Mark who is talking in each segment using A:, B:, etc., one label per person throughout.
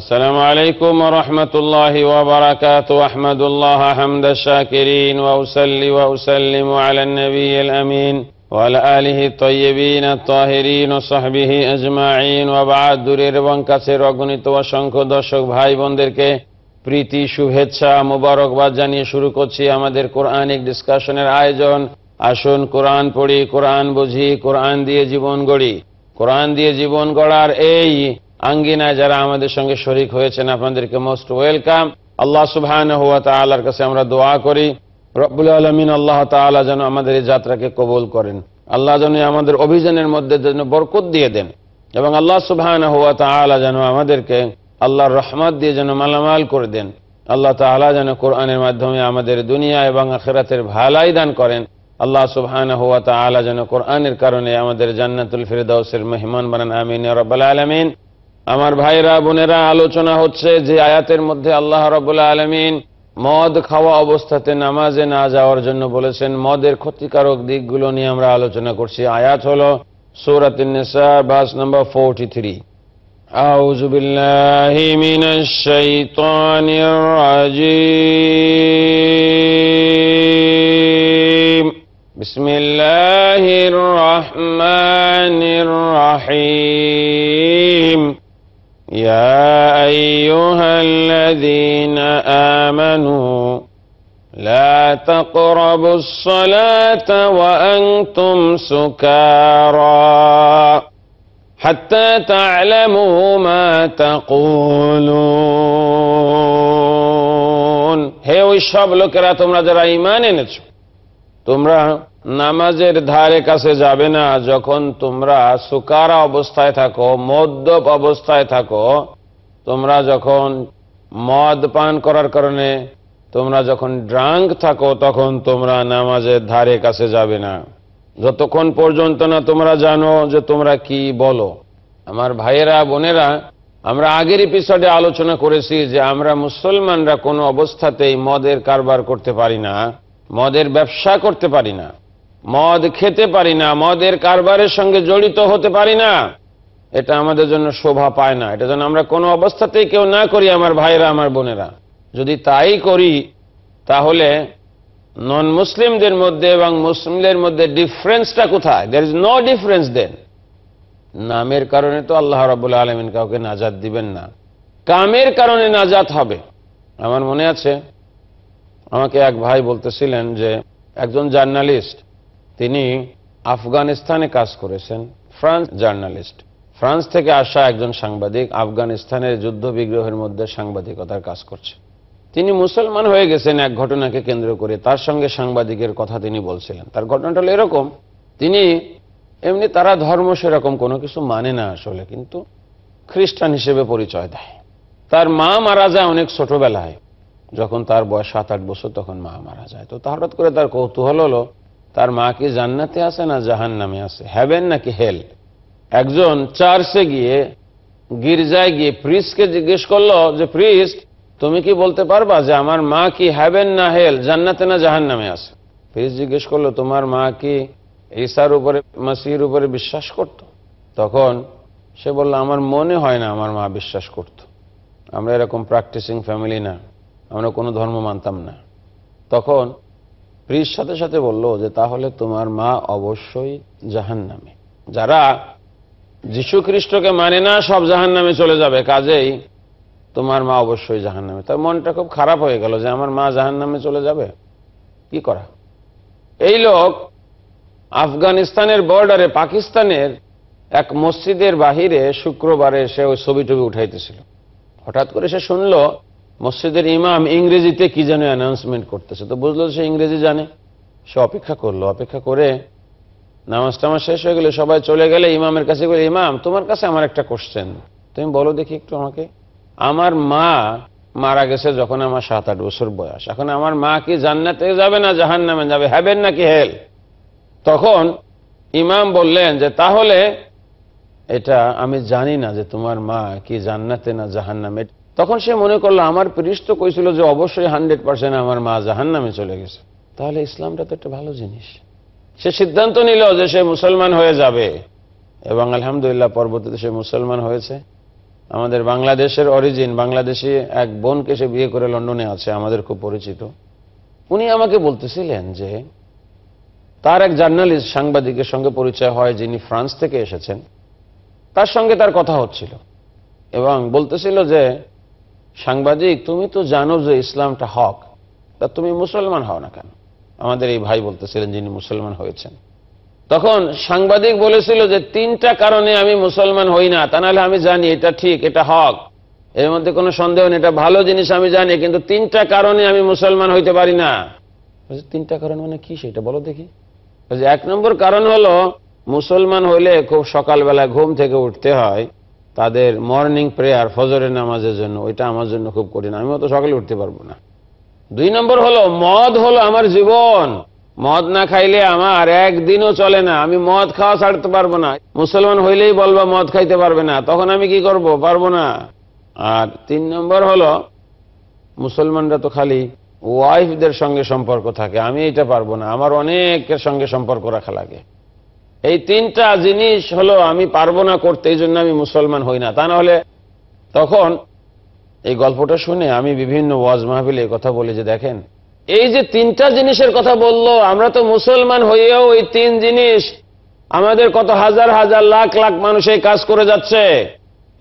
A: السلام عليكم ورحمة الله وبركاته أحمد الله حمد الشاكرين وأسلي وأسلم على النبي الأمين وعلى آله الطيبين الطاهرين وصحبه أجمعين وبعد দূরের এবং কাছের অগণিত অসংখ্য দর্শক ভাই বোনদেরকে প্রীতি শুভেচ্ছা মোবারকবাদ জানিয়ে শুরু করছি আমাদের কোরআনিক ডিসকাশনের আয়োজন আসুন কোরআন পড়ি কোরআন বুঝি কোরআন দিয়ে জীবন গড়ি কোরআন দিয়ে জীবন গড়ার এই আঙ্গিনায় যারা আমাদের সঙ্গে শরিক হয়েছেন আপনাদেরকে মোস্ট ওয়েলকাম আল্লাহ সুবহান হুয়া তালার কাছে আমরা দোয়া করি রব্বুল আলমিন আল্লাহ তালা যেন আমাদের এই যাত্রাকে কবুল করেন আল্লাহ যেন আমাদের অভিযানের মধ্যে যেন বরকত দিয়ে দেন এবং আল্লাহ সুবহান হুয়া তালা যেন আমাদেরকে আল্লাহর রহমত দিয়ে যেন মালামাল করে দেন আল্লাহ তালা যেন কোরআনের মাধ্যমে আমাদের দুনিয়া এবং আখেরাতের ভালাই দান করেন আল্লাহ সুবহান হুয়া তালা যেন কোরআনের কারণে আমাদের জান্নাতুল ফিরদাউসের মেহমান বানান আমিন রব্বাল আলমিন আমার ভাইরা বোনেরা আলোচনা হচ্ছে যে আয়াতের মধ্যে আল্লাহ রবুল্লা আলমিন মদ খাওয়া অবস্থাতে নামাজে না যাওয়ার জন্য বলেছেন মদের ক্ষতিকারক দিকগুলো নিয়ে আমরা আলোচনা করছি আয়াত হল সৌরাতিনেসা বাস নম্বর ফোরটি থ্রি أعوذ بالله من يا أيها الذين آمنوا لا تقربوا الصلاة وأنتم سكارى حتى تعلموا ما تقولون هي ওই لك লোকেরা তোমরা যারা ইমান এনেছো নামাজের ধারে কাছে যাবে না যখন তোমরা সুকারা অবস্থায় থাকো মদ্যপ অবস্থায় থাকো তোমরা যখন মদ পান করার কারণে তোমরা যখন ড্রাঙ্ক থাকো তখন তোমরা নামাজের ধারে কাছে যাবে না যতক্ষণ পর্যন্ত না তোমরা জানো যে তোমরা কি বলো আমার ভাইয়েরা বোনেরা আমরা আগের এপিসোডে আলোচনা করেছি যে আমরা মুসলমানরা কোনো অবস্থাতেই মদের কারবার করতে পারি না মদের ব্যবসা করতে পারি না মদ খেতে পারি না মদের কারবারের সঙ্গে জড়িত হতে পারি না এটা আমাদের জন্য শোভা পায় না এটা যেন আমরা কোনো অবস্থাতেই কেউ না করি আমার ভাইরা আমার বোনেরা যদি তাই করি তাহলে নন মুসলিমদের মধ্যে এবং মুসলিমদের মধ্যে ডিফারেন্সটা কোথায় দের ইজ নো ডিফারেন্স দেন নামের কারণে তো আল্লাহ রবুল্লা আলমিন কাউকে নাজাত দিবেন না কামের কারণে নাজাত হবে আমার মনে আছে আমাকে এক ভাই বলতেছিলেন যে একজন জার্নালিস্ট তিনি আফগানিস্তানে কাজ করেছেন ফ্রান্স জার্নালিস্ট ফ্রান্স থেকে আসা একজন সাংবাদিক আফগানিস্তানের যুদ্ধ বিগ্রহের মধ্যে সাংবাদিকতার কাজ করছে তিনি মুসলমান হয়ে গেছেন এক ঘটনাকে কেন্দ্র করে তার সঙ্গে সাংবাদিকের কথা তিনি বলছিলেন তার ঘটনাটা এরকম তিনি এমনি তারা ধর্ম সেরকম কোনো কিছু মানে না আসলে কিন্তু খ্রিস্টান হিসেবে পরিচয় দেয় তার মা মারা যায় অনেক ছোটবেলায় যখন তার বয়স সাত আট বছর তখন মা মারা যায় তো হঠাৎ করে তার কৌতূহল হলো তার মা কি জান্নাতে আছে না জাহান নামে আছে হ্যাভেন নাকি হেল একজন চার্চে গিয়ে গির্জায় গিয়ে প্রিস্টকে জিজ্ঞেস করলো যে প্রিস্ট তুমি কি বলতে পারবা যে আমার মা কি হ্যাভেন না হেল জান্নাতে না জাহান নামে আছে প্রিস্ট জিজ্ঞেস করলো তোমার মা কি ঈশার উপরে মাসির উপরে বিশ্বাস করত। তখন সে বলল আমার মনে হয় না আমার মা বিশ্বাস করত। আমরা এরকম প্র্যাকটিসিং ফ্যামিলি না আমরা কোনো ধর্ম মানতাম না তখন প্রির সাথে সাথে বলল যে তাহলে তোমার মা অবশ্যই জাহান নামে যারা যিশু খ্রিস্টকে মানে না সব জাহান নামে চলে যাবে কাজেই তোমার মা অবশ্যই জাহান নামে তার মনটা খুব খারাপ হয়ে গেল যে আমার মা জাহান নামে চলে যাবে কি করা এই লোক আফগানিস্তানের বর্ডারে পাকিস্তানের এক মসজিদের বাহিরে শুক্রবারে সে ওই ছবি টবি উঠাইতেছিল হঠাৎ করে সে শুনলো মসজিদের ইমাম ইংরেজিতে কি যেন অ্যানাউন্সমেন্ট করতেছে তো বুঝলো সে ইংরেজি জানে সে অপেক্ষা করলো অপেক্ষা করে নামাজ টামাজ শেষ হয়ে গেলে সবাই চলে গেলে ইমামের কাছে বলে ইমাম তোমার কাছে আমার একটা কোশ্চেন তুমি বলো দেখি একটু আমাকে আমার মা মারা গেছে যখন আমার সাত আট বছর বয়স এখন আমার মা কি জান্নাতে যাবে না জাহান নামে যাবে হ্যাবেন নাকি হেল তখন ইমাম বললেন যে তাহলে এটা আমি জানি না যে তোমার মা কি জান্নাতে না জাহান নামে তখন সে মনে করলো আমার পৃষ্ঠ কইছিল যে অবশ্যই হান্ড্রেড পার্সেন্ট আমার মা জাহান নামে চলে গেছে তাহলে ইসলামটা তো একটা ভালো জিনিস সে সিদ্ধান্ত নিল যে সে মুসলমান হয়ে যাবে এবং আলহামদুলিল্লাহ পর্বতীতে সে মুসলমান হয়েছে আমাদের বাংলাদেশের অরিজিন বাংলাদেশি এক বোনকে সে বিয়ে করে লন্ডনে আছে আমাদের খুব পরিচিত উনি আমাকে বলতেছিলেন যে তার এক জার্নালিস্ট সাংবাদিকের সঙ্গে পরিচয় হয় যিনি ফ্রান্স থেকে এসেছেন তার সঙ্গে তার কথা হচ্ছিল এবং বলতেছিল যে সাংবাদিক তুমি তো জানো যে ইসলামটা হক তা তুমি মুসলমান হও না কেন আমাদের এই ভাই বলতেছিলেন যিনি মুসলমান হয়েছেন তখন সাংবাদিক বলেছিল যে তিনটা কারণে আমি মুসলমান হই না তা নাহলে আমি জানি এটা ঠিক এটা হক এর মধ্যে কোনো সন্দেহ নেই এটা ভালো জিনিস আমি জানি কিন্তু তিনটা কারণে আমি মুসলমান হইতে পারি না তিনটা কারণ মানে কি সেটা বলো দেখি এক নম্বর কারণ হলো মুসলমান হইলে খুব সকালবেলা ঘুম থেকে উঠতে হয় তাদের মর্নিং প্রেয়ার ফজরের নামাজের জন্য ওইটা আমার জন্য খুব কঠিন আমি অত সকালে উঠতে পারবো না দুই নম্বর হলো মদ হলো আমার জীবন মদ না খাইলে আমার একদিনও চলে না আমি মদ খাওয়া ছাড়তে পারবো না মুসলমান হইলেই বলবা মদ খাইতে পারবে না তখন আমি কি করব পারবো না আর তিন নম্বর হলো মুসলমানরা তো খালি ওয়াইফদের সঙ্গে সম্পর্ক থাকে আমি এটা পারবো না আমার অনেকের সঙ্গে সম্পর্ক রাখা লাগে এই তিনটা জিনিস হলো আমি পারবো না করতে এই জন্য আমি মুসলমান হই না তা নাহলে তখন এই গল্পটা শুনে আমি বিভিন্ন ওয়াজ মাহফিলে কথা বলি যে দেখেন এই যে তিনটা জিনিসের কথা বলল আমরা তো মুসলমান হইয়েও এই তিন জিনিস আমাদের কত হাজার হাজার লাখ লাখ মানুষ এই কাজ করে যাচ্ছে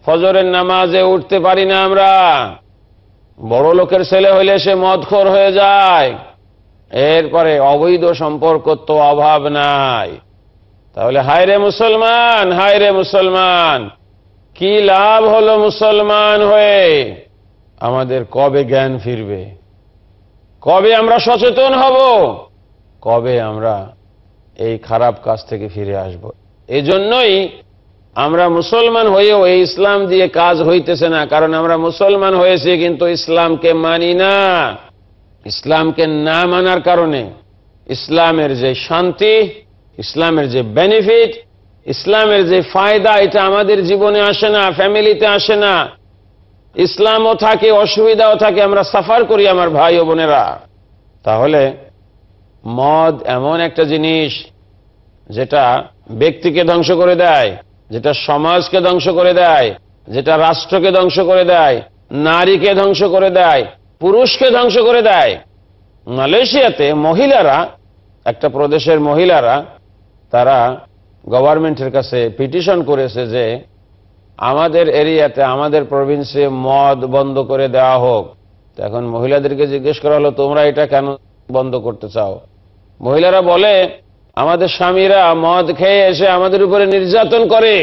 A: ফজরের নামাজে উঠতে পারি না আমরা বড় লোকের ছেলে হইলে সে মদখোর হয়ে যায় এরপরে অবৈধ সম্পর্ক তো অভাব নাই তাহলে হায় রে মুসলমান হায় রে মুসলমান কি লাভ হলো মুসলমান হয়ে আমাদের কবে জ্ঞান ফিরবে কবে আমরা সচেতন হব কবে আমরা এই খারাপ কাজ থেকে ফিরে আসব এজন্যই আমরা মুসলমান হয়েও এই ইসলাম দিয়ে কাজ হইতেছে না কারণ আমরা মুসলমান হয়েছি কিন্তু ইসলামকে মানি না ইসলামকে না মানার কারণে ইসলামের যে শান্তি ইসলামের যে বেনিফিট ইসলামের যে ফায়দা এটা আমাদের জীবনে আসে না ফ্যামিলিতে আসে না ইসলামও থাকে অসুবিধাও থাকে আমরা সাফার করি আমার ভাই ও বোনেরা তাহলে মদ এমন একটা জিনিস যেটা ব্যক্তিকে ধ্বংস করে দেয় যেটা সমাজকে ধ্বংস করে দেয় যেটা রাষ্ট্রকে ধ্বংস করে দেয় নারীকে ধ্বংস করে দেয় পুরুষকে ধ্বংস করে দেয় মালয়েশিয়াতে মহিলারা একটা প্রদেশের মহিলারা তারা গভর্নমেন্টের কাছে পিটিশন করেছে যে আমাদের এরিয়াতে আমাদের প্রভিন্সে মদ বন্ধ করে দেওয়া হোক এখন মহিলাদেরকে জিজ্ঞেস করা হলো তোমরা এটা কেন বন্ধ করতে চাও মহিলারা বলে আমাদের স্বামীরা মদ খেয়ে এসে আমাদের উপরে নির্যাতন করে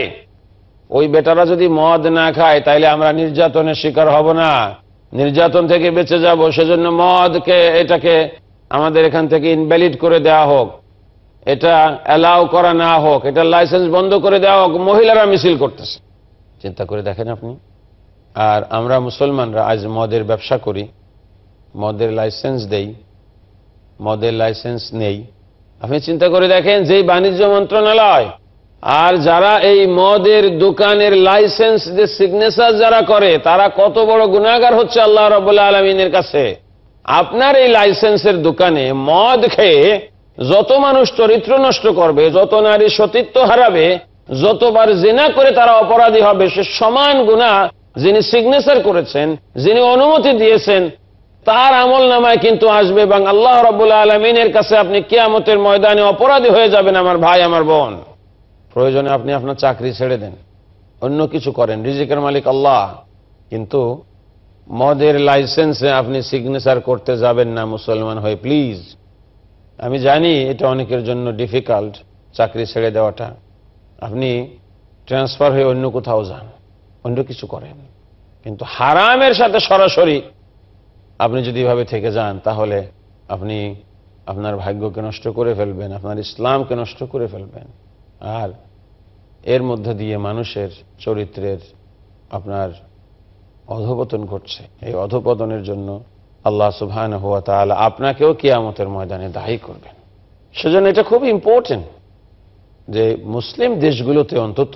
A: ওই বেটারা যদি মদ না খায় তাইলে আমরা নির্যাতনের শিকার হব না নির্যাতন থেকে বেঁচে যাবো সেজন্য মদকে এটাকে আমাদের এখান থেকে ইনভ্যালিড করে দেওয়া হোক এটা অ্যালাউ করা না হোক এটা লাইসেন্স বন্ধ করে দেওয়া হোক মহিলারা মিছিল করতেছে চিন্তা করে দেখেন আপনি আর আমরা মুসলমানরা আজ মদের ব্যবসা করি মদের লাইসেন্স দেই মদের লাইসেন্স নেই আপনি চিন্তা করে দেখেন যেই বাণিজ্য মন্ত্রণালয় আর যারা এই মদের দোকানের লাইসেন্স যে সিগনেচার যারা করে তারা কত বড় গুণাগার হচ্ছে আল্লাহ রবাহ আলমিনের কাছে আপনার এই লাইসেন্সের দোকানে মদ খেয়ে যত মানুষ চরিত্র নষ্ট করবে যত নারী সতীত্ব হারাবে যতবার জেনা করে তারা অপরাধী হবে সে সমান গুণা যিনি সিগনেচার করেছেন যিনি অনুমতি দিয়েছেন তার আমল নামায় কিন্তু আসবে এবং আল্লাহ রবুল্লা আলমিনের কাছে আপনি কেয়ামতের ময়দানে অপরাধী হয়ে যাবেন আমার ভাই আমার বোন প্রয়োজনে আপনি আপনার চাকরি ছেড়ে দেন অন্য কিছু করেন রিজিকের মালিক আল্লাহ কিন্তু মদের লাইসেন্সে আপনি সিগনেচার করতে যাবেন না মুসলমান হয়ে প্লিজ আমি জানি এটা অনেকের জন্য ডিফিকাল্ট চাকরি ছেড়ে দেওয়াটা আপনি ট্রান্সফার হয়ে অন্য কোথাও যান অন্য কিছু করেন কিন্তু হারামের সাথে সরাসরি আপনি যদি এভাবে থেকে যান তাহলে আপনি আপনার ভাগ্যকে নষ্ট করে ফেলবেন আপনার ইসলামকে নষ্ট করে ফেলবেন আর এর মধ্যে দিয়ে মানুষের চরিত্রের আপনার অধপতন ঘটছে এই অধপতনের জন্য আল্লাহ সুবহান হুয়া তাহলে আপনাকেও কিয়ামতের ময়দানে দায়ী করবেন সেজন্য এটা খুব ইম্পর্টেন্ট যে মুসলিম দেশগুলোতে অন্তত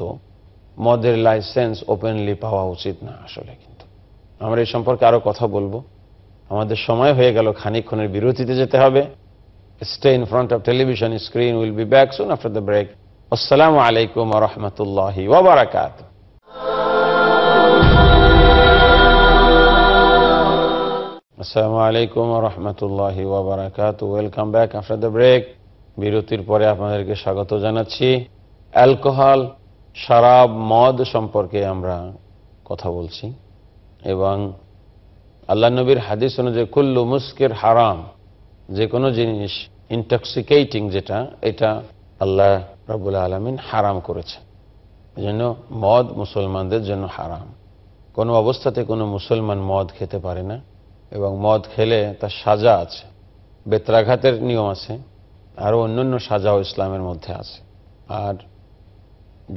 A: মদের লাইসেন্স ওপেনলি পাওয়া উচিত না আসলে কিন্তু আমরা এই সম্পর্কে আরও কথা বলবো আমাদের সময় হয়ে গেল খানিক্ষণের বিরতিতে যেতে হবে stay in front of television screen will be back soon after the break আসসালামু আলাইকুম রহমতুল্লাহ ওবরাকাতু আসসালামু আলাইকুম রহমতুল্লাহি ওবরাকাত welcome back after the break বিরতির পরে আপনাদেরকে স্বাগত জানাচ্ছি অ্যালকোহল শারাব মদ সম্পর্কে আমরা কথা বলছি এবং আল্লাহ নবীর হাদিস অনুযায়ী কুল্লু মুস্কের হারাম যে কোনো জিনিস ইন্টক্সিকেটিং যেটা এটা আল্লাহ রবুল আলমিন হারাম করেছে জন্য মদ মুসলমানদের জন্য হারাম কোনো অবস্থাতে কোনো মুসলমান মদ খেতে পারে না এবং মদ খেলে তার সাজা আছে বেত্রাঘাতের নিয়ম আছে আরও অন্যান্য সাজাও ইসলামের মধ্যে আছে আর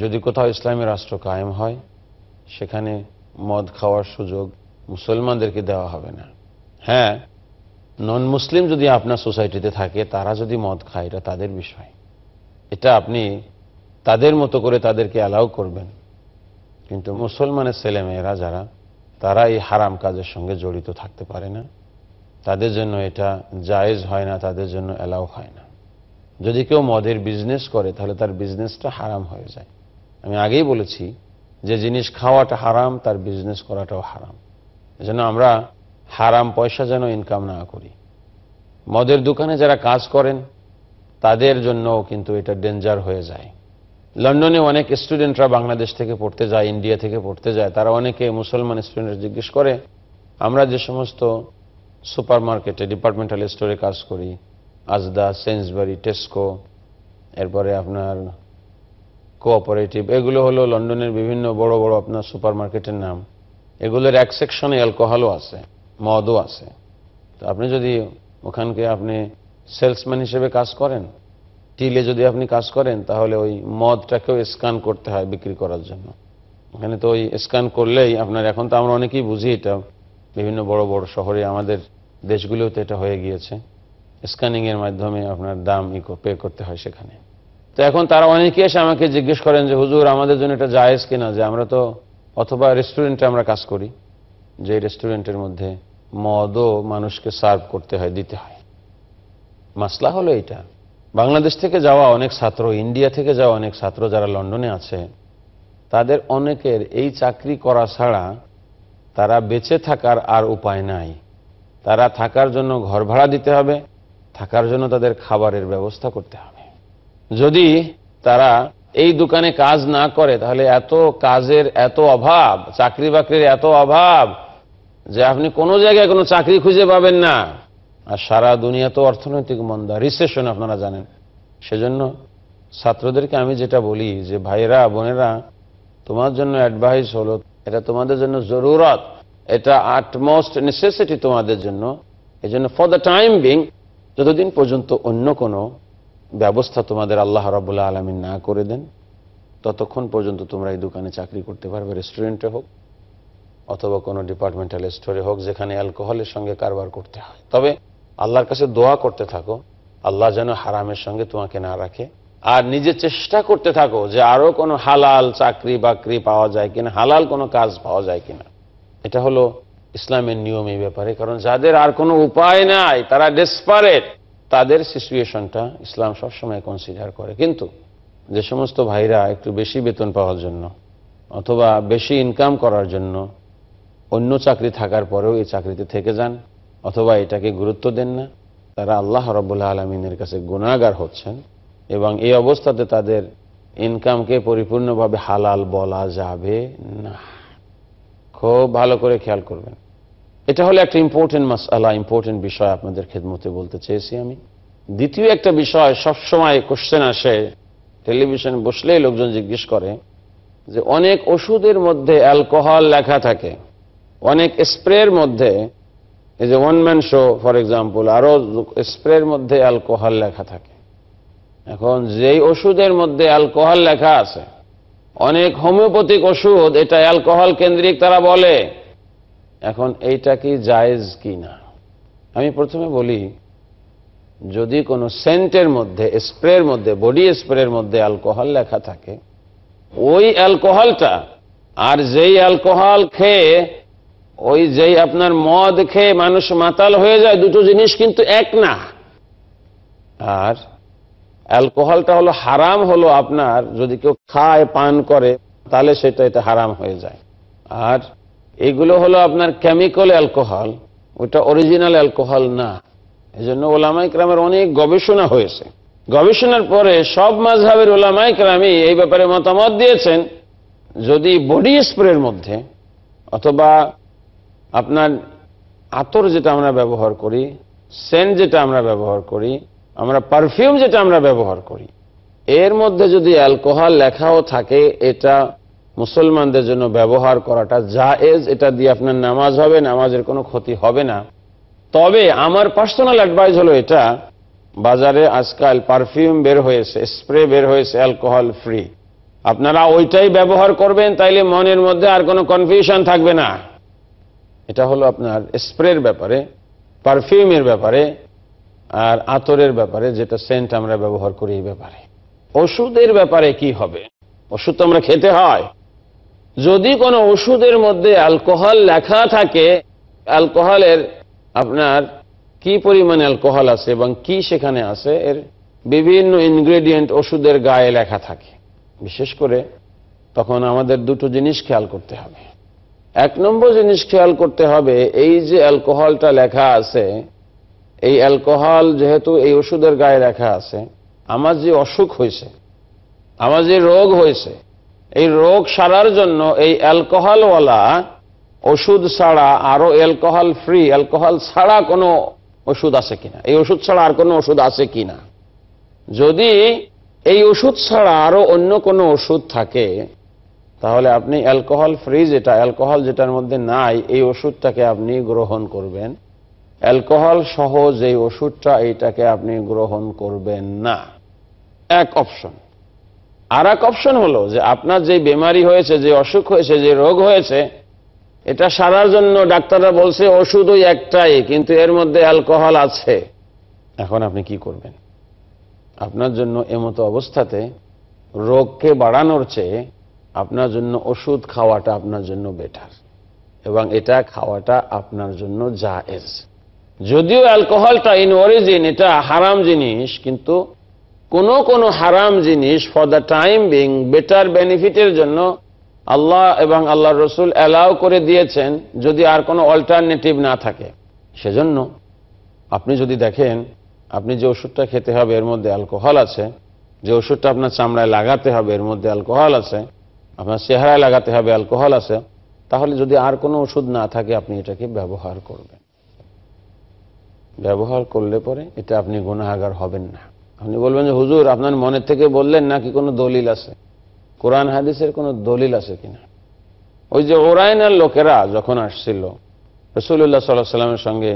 A: যদি কোথাও ইসলামী রাষ্ট্র কায়েম হয় সেখানে মদ খাওয়ার সুযোগ মুসলমানদেরকে দেওয়া হবে না হ্যাঁ নন মুসলিম যদি আপনার সোসাইটিতে থাকে তারা যদি মদ খায় এটা তাদের বিষয় এটা আপনি তাদের মতো করে তাদেরকে অ্যালাউ করবেন কিন্তু মুসলমানের ছেলেমেয়েরা যারা তারা এই হারাম কাজের সঙ্গে জড়িত থাকতে পারে না তাদের জন্য এটা জায়েজ হয় না তাদের জন্য অ্যালাউ হয় না যদি কেউ মদের বিজনেস করে তাহলে তার বিজনেসটা হারাম হয়ে যায় আমি আগেই বলেছি যে জিনিস খাওয়াটা হারাম তার বিজনেস করাটাও হারাম এজন্য আমরা হারাম পয়সা যেন ইনকাম না করি মদের দোকানে যারা কাজ করেন তাদের জন্যও কিন্তু এটা ডেঞ্জার হয়ে যায় লন্ডনে অনেক স্টুডেন্টরা বাংলাদেশ থেকে পড়তে যায় ইন্ডিয়া থেকে পড়তে যায় তারা অনেকে মুসলমান স্টুডেন্ট জিজ্ঞেস করে আমরা যে সমস্ত সুপার মার্কেটে ডিপার্টমেন্টাল স্টোরে কাজ করি আজদা সেন্সবারি টেস্কো এরপরে আপনার কোঅপারেটিভ এগুলো হলো লন্ডনের বিভিন্ন বড় বড় আপনার সুপার মার্কেটের নাম এগুলোর এক সেকশনে অ্যালকোহলও আছে মদও আছে তো আপনি যদি ওখানকে আপনি সেলসম্যান হিসেবে কাজ করেন টিলে যদি আপনি কাজ করেন তাহলে ওই মদটাকেও স্ক্যান করতে হয় বিক্রি করার জন্য এখানে তো ওই স্ক্যান করলেই আপনার এখন তো আমরা অনেকেই বুঝি এটা বিভিন্ন বড় বড় শহরে আমাদের দেশগুলোতে এটা হয়ে গিয়েছে স্ক্যানিংয়ের মাধ্যমে আপনার দাম ইকো পে করতে হয় সেখানে তো এখন তারা অনেকে এসে আমাকে জিজ্ঞেস করেন যে হুজুর আমাদের জন্য এটা জায়েজ কিনা যে আমরা তো অথবা রেস্টুরেন্টে আমরা কাজ করি যে রেস্টুরেন্টের মধ্যে মদও মানুষকে সার্ভ করতে হয় দিতে হয় মাসলা হলো এটা বাংলাদেশ থেকে যাওয়া অনেক ছাত্র ইন্ডিয়া থেকে যাওয়া অনেক ছাত্র যারা লন্ডনে আছে তাদের অনেকের এই চাকরি করা ছাড়া তারা বেঁচে থাকার আর উপায় নাই তারা থাকার জন্য ঘর ভাড়া দিতে হবে থাকার জন্য তাদের খাবারের ব্যবস্থা করতে হবে যদি তারা এই দোকানে কাজ না করে তাহলে এত কাজের এত অভাব চাকরি বাকরির এত অভাব যে আপনি কোনো জায়গায় কোনো চাকরি খুঁজে পাবেন না আর সারা দুনিয়া তো অর্থনৈতিক মন্দা রিসেশন আপনারা জানেন সেজন্য ছাত্রদেরকে আমি যেটা বলি যে ভাইরা বোনেরা তোমার জন্য অ্যাডভাইস হলো এটা তোমাদের জন্য জরুরত এটা আটমোস্ট নেসেসিটি তোমাদের জন্য এই জন্য ফর দ্য টাইম বিং যতদিন পর্যন্ত অন্য কোনো ব্যবস্থা তোমাদের আল্লাহ রাবুল্লা আলমী না করে দেন ততক্ষণ পর্যন্ত তোমরা এই দোকানে চাকরি করতে পারবে রেস্টুরেন্টে হোক অথবা কোনো ডিপার্টমেন্টাল স্টোরে হোক যেখানে অ্যালকোহলের সঙ্গে কারবার করতে হয় তবে আল্লাহর কাছে দোয়া করতে থাকো আল্লাহ যেন হারামের সঙ্গে তোমাকে না রাখে আর নিজে চেষ্টা করতে থাকো যে আরও কোনো হালাল চাকরি বাকরি পাওয়া যায় কিনা হালাল কোনো কাজ পাওয়া যায় কিনা এটা হলো ইসলামের নিয়ম এই ব্যাপারে কারণ যাদের আর কোনো উপায় নাই তারা ডেসপারেট তাদের সিচুয়েশনটা ইসলাম সবসময় কনসিডার করে কিন্তু যে সমস্ত ভাইরা একটু বেশি বেতন পাওয়ার জন্য অথবা বেশি ইনকাম করার জন্য অন্য চাকরি থাকার পরেও এই চাকরিতে থেকে যান অথবা এটাকে গুরুত্ব দেন না তারা আল্লাহ রবুল্লা আলমিনের কাছে গুণাগার হচ্ছেন এবং এই অবস্থাতে তাদের ইনকামকে পরিপূর্ণভাবে হালাল বলা যাবে না খুব ভালো করে খেয়াল করবেন এটা হলো একটা ইম্পর্টেন্ট মাসালা ইম্পর্টেন্ট বিষয় আপনাদের খেদমতে বলতে চেয়েছি আমি দ্বিতীয় একটা বিষয় সবসময় কোশ্চেন আসে টেলিভিশন বসলেই লোকজন জিজ্ঞেস করে যে অনেক ওষুধের মধ্যে অ্যালকোহল লেখা থাকে অনেক স্প্রের মধ্যে এই যে one man show for example আরও স্প্রের মধ্যে অ্যালকোহল লেখা থাকে এখন যেই ওষুধের মধ্যে অ্যালকোহল লেখা আছে অনেক হোমিওপ্যাথিক ওষুধ এটা অ্যালকোহল কেন্দ্রিক তারা বলে এখন এইটা কি জায়েজ কি না আমি প্রথমে বলি যদি কোনো সেন্টের মধ্যে স্প্রের মধ্যে বডি স্প্রের মধ্যে অ্যালকোহল লেখা থাকে ওই অ্যালকোহলটা আর যেই অ্যালকোহল খেয়ে ওই যেই আপনার মদ খেয়ে মানুষ মাতাল হয়ে যায় দুটো জিনিস কিন্তু এক না আর অ্যালকোহলটা হলো হারাম হলো আপনার যদি কেউ খায় পান করে তাহলে সেটা এটা হারাম হয়ে যায় আর এগুলো হলো আপনার কেমিক্যাল অ্যালকোহল ওটা অরিজিনাল অ্যালকোহল না এজন্য ওলামাই ক্রামের অনেক গবেষণা হয়েছে গবেষণার পরে সব মাঝহের ওলামাই ক্রামই এই ব্যাপারে মতামত দিয়েছেন যদি বডি স্প্রের মধ্যে অথবা আপনার আতর যেটা আমরা ব্যবহার করি সেন্ট যেটা আমরা ব্যবহার করি আমরা পারফিউম যেটা আমরা ব্যবহার করি এর মধ্যে যদি অ্যালকোহল লেখাও থাকে এটা মুসলমানদের জন্য ব্যবহার করাটা জায়েজ এটা দিয়ে আপনার নামাজ হবে নামাজের কোনো ক্ষতি হবে না তবে আমার পার্সোনাল অ্যাডভাইস হলো এটা বাজারে আজকাল পারফিউম বের হয়েছে স্প্রে বের হয়েছে অ্যালকোহল ফ্রি আপনারা ওইটাই ব্যবহার করবেন তাইলে মনের মধ্যে আর কোনো কনফিউশন থাকবে না এটা হলো আপনার স্প্রের ব্যাপারে পারফিউমের ব্যাপারে আর আতরের ব্যাপারে যেটা সেন্ট আমরা ব্যবহার করি এই ব্যাপারে ওষুধের ব্যাপারে কি হবে ওষুধ তো আমরা খেতে হয় যদি কোনো ওষুধের মধ্যে অ্যালকোহল লেখা থাকে অ্যালকোহলের আপনার কি পরিমাণে অ্যালকোহল আছে এবং কি সেখানে আছে এর বিভিন্ন ইনগ্রেডিয়েন্ট ওষুধের গায়ে লেখা থাকে বিশেষ করে তখন আমাদের দুটো জিনিস খেয়াল করতে হবে এক নম্বর জিনিস খেয়াল করতে হবে এই যে অ্যালকোহলটা লেখা আছে এই অ্যালকোহল যেহেতু এই ওষুধের গায়ে লেখা আছে আমার যে অসুখ হয়েছে আমার যে রোগ হয়েছে এই রোগ সারার জন্য এই অ্যালকোহলওয়ালা ওষুধ ছাড়া আরও অ্যালকোহল ফ্রি অ্যালকোহল ছাড়া কোনো ওষুধ আছে কিনা এই ওষুধ ছাড়া আর কোনো ওষুধ আছে কিনা যদি এই ওষুধ ছাড়া আরও অন্য কোনো ওষুধ থাকে তাহলে আপনি অ্যালকোহল ফ্রি যেটা অ্যালকোহল যেটার মধ্যে নাই এই ওষুধটাকে আপনি গ্রহণ করবেন অ্যালকোহল সহ যে ওষুধটা এইটাকে আপনি গ্রহণ করবেন না এক অপশন আর এক অপশন হলো যে আপনার যে বেমারি হয়েছে যে অসুখ হয়েছে যে রোগ হয়েছে এটা সারার জন্য ডাক্তাররা বলছে ওষুধ ওই একটাই কিন্তু এর মধ্যে অ্যালকোহল আছে এখন আপনি কি করবেন আপনার জন্য এমতো অবস্থাতে রোগকে বাড়ানোর চেয়ে আপনার জন্য ওষুধ খাওয়াটা আপনার জন্য বেটার এবং এটা খাওয়াটা আপনার জন্য যা এস যদিও অ্যালকোহলটা ইন অরিজিন এটা হারাম জিনিস কিন্তু কোনো কোনো হারাম জিনিস for the time being better বেনিফিটের জন্য আল্লাহ এবং আল্লাহ রসুল অ্যালাউ করে দিয়েছেন যদি আর কোনো অল্টারনেটিভ না থাকে সেজন্য আপনি যদি দেখেন আপনি যে ওষুধটা খেতে হবে এর মধ্যে অ্যালকোহল আছে যে ওষুধটা আপনার চামড়ায় লাগাতে হবে এর মধ্যে অ্যালকোহল আছে আপনার চেহারায় লাগাতে হবে অ্যালকোহল আছে তাহলে যদি আর কোনো ওষুধ না থাকে আপনি এটাকে ব্যবহার করবেন ব্যবহার করলে পরে এটা আপনি গুণাহাগার হবেন না আপনি বলবেন যে হুজুর আপনার মনের থেকে বললেন নাকি কোনো দলিল আছে কোরআন হাদিসের কোনো দলিল আছে কিনা ওই যে ওরায়নার লোকেরা যখন আসছিল রসুল্লাহ সাল্লাহ সাল্লামের সঙ্গে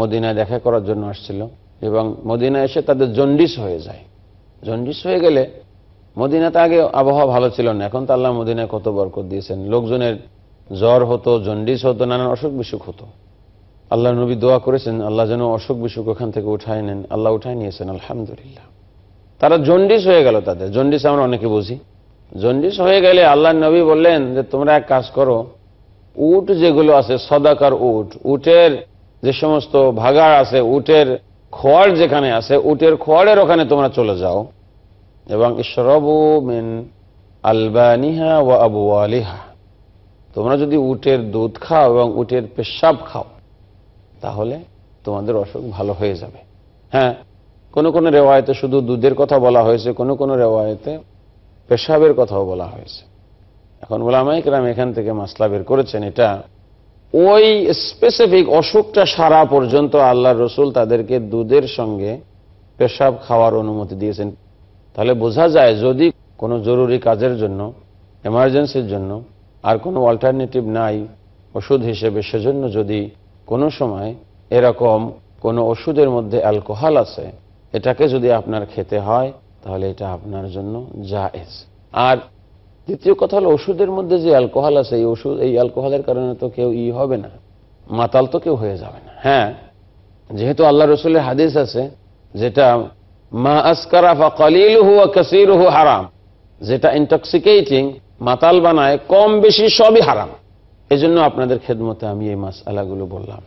A: মদিনায় দেখা করার জন্য আসছিল এবং মদিনায় এসে তাদের জন্ডিস হয়ে যায় জন্ডিস হয়ে গেলে মদিনাতে আগে আবহাওয়া ভালো ছিল না এখন তো আল্লাহ মদিনায় কত বরকত দিয়েছেন লোকজনের জ্বর হতো জন্ডিস হতো নানান অসুখ বিসুখ হতো আল্লাহ নবী দোয়া করেছেন আল্লাহ যেন অসুখ বিসুখ ওখান থেকে উঠায় নেন আল্লাহ উঠায় নিয়েছেন আলহামদুলিল্লাহ তারা জন্ডিস হয়ে গেল তাদের জন্ডিস আমরা অনেকে বুঝি জন্ডিস হয়ে গেলে আল্লাহ নবী বললেন যে তোমরা এক কাজ করো উট যেগুলো আছে সদাকার উট উটের যে সমস্ত ভাগাড় আছে উটের খোয়ার যেখানে আছে উটের খোয়ারের ওখানে তোমরা চলে যাও এবং ইশরবু মিন আলবানিহা ও আবু আলিহা তোমরা যদি উটের দুধ খাও এবং উটের পেশাব খাও তাহলে তোমাদের অসুখ ভালো হয়ে যাবে হ্যাঁ কোনো কোনো রেওয়ায়তে শুধু দুধের কথা বলা হয়েছে কোনো কোনো রেওয়ায়তে পেশাবের কথাও বলা হয়েছে এখন ওলামাইকরাম এখান থেকে মাসলা বের করেছেন এটা ওই স্পেসিফিক অসুখটা সারা পর্যন্ত আল্লাহ রসুল তাদেরকে দুধের সঙ্গে পেশাব খাওয়ার অনুমতি দিয়েছেন তাহলে বোঝা যায় যদি কোনো জরুরি কাজের জন্য এমার্জেন্সির জন্য আর কোনো অল্টারনেটিভ নাই ওষুধ হিসেবে সেজন্য যদি কোনো সময় এরকম কোনো ওষুধের মধ্যে অ্যালকোহল আছে এটাকে যদি আপনার খেতে হয় তাহলে এটা আপনার জন্য জায়েজ আর দ্বিতীয় কথা হলো ওষুধের মধ্যে যে অ্যালকোহল আছে এই ওষুধ এই অ্যালকোহলের কারণে তো কেউ ই হবে না মাতাল তো কেউ হয়ে যাবে না হ্যাঁ যেহেতু আল্লাহ রসুলের হাদিস আছে যেটা মা আসকারা ফাকলিলহু কাসিরহু হারাম যেটা ইন্টক্সিকেটিং মাতাল বানায় কম বেশি সবই হারাম এজন্য আপনাদের খেদমতে আমি এই মাস আলাগুলো বললাম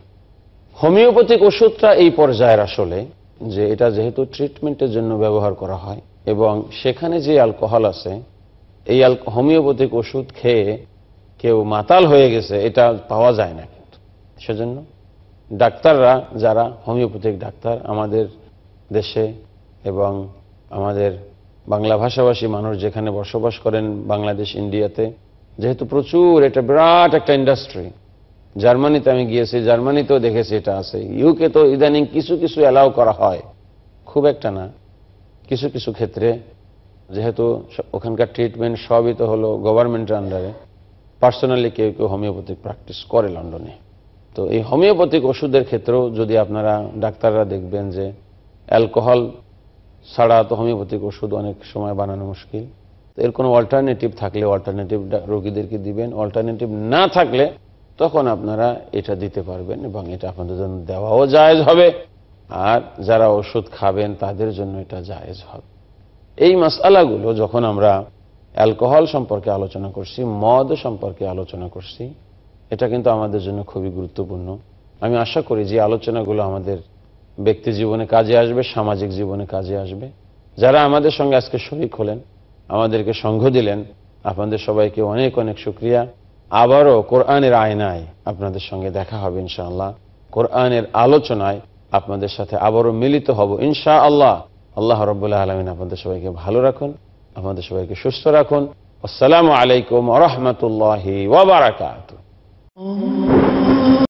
A: হোমিওপ্যাথিক ওষুধটা এই পর্যায়ের আসলে যে এটা যেহেতু ট্রিটমেন্টের জন্য ব্যবহার করা হয় এবং সেখানে যে অ্যালকোহল আছে এই হোমিওপ্যাথিক ওষুধ খেয়ে কেউ মাতাল হয়ে গেছে এটা পাওয়া যায় না কিন্তু সেজন্য ডাক্তাররা যারা হোমিওপ্যাথিক ডাক্তার আমাদের দেশে এবং আমাদের বাংলা ভাষাভাষী মানুষ যেখানে বসবাস করেন বাংলাদেশ ইন্ডিয়াতে যেহেতু প্রচুর এটা বিরাট একটা ইন্ডাস্ট্রি জার্মানিতে আমি গিয়েছি জার্মানিতেও দেখেছি এটা আছে ইউকে তো ইদানিং কিছু কিছু অ্যালাউ করা হয় খুব একটা না কিছু কিছু ক্ষেত্রে যেহেতু ওখানকার ট্রিটমেন্ট সবই তো হলো গভর্নমেন্টের আন্ডারে পার্সোনালি কেউ কেউ হোমিওপ্যাথিক প্র্যাকটিস করে লন্ডনে তো এই হোমিওপ্যাথিক ওষুধের ক্ষেত্রেও যদি আপনারা ডাক্তাররা দেখবেন যে অ্যালকোহল সাড়া তো হোমিওপ্যাথিক ওষুধ অনেক সময় বানানো মুশকিল এর কোনো অল্টারনেটিভ থাকলে অল্টারনেটিভ রোগীদেরকে দিবেন অল্টারনেটিভ না থাকলে তখন আপনারা এটা দিতে পারবেন এবং এটা আপনাদের জন্য দেওয়াও জায়জ হবে আর যারা ওষুধ খাবেন তাদের জন্য এটা জায়জ হবে এই মশালাগুলো যখন আমরা অ্যালকোহল সম্পর্কে আলোচনা করছি মদ সম্পর্কে আলোচনা করছি এটা কিন্তু আমাদের জন্য খুবই গুরুত্বপূর্ণ আমি আশা করি যে আলোচনাগুলো আমাদের ব্যক্তি জীবনে কাজে আসবে সামাজিক জীবনে কাজে আসবে যারা আমাদের সঙ্গে আজকে শরিক হলেন আমাদেরকে সঙ্গ দিলেন আপনাদের সবাইকে অনেক অনেক সুক্রিয়া আবারও কোরআনের আয়নায় আপনাদের সঙ্গে দেখা হবে ইনশাআল্লাহ কোরআনের আলোচনায় আপনাদের সাথে আবারও মিলিত হব ইনশা আল্লাহ আল্লাহ রবুল্লাহ আলমিন আপনাদের সবাইকে ভালো রাখুন আপনাদের সবাইকে সুস্থ রাখুন আসসালামু আলাইকুম রহমতুল্লাহ ওবরাকাত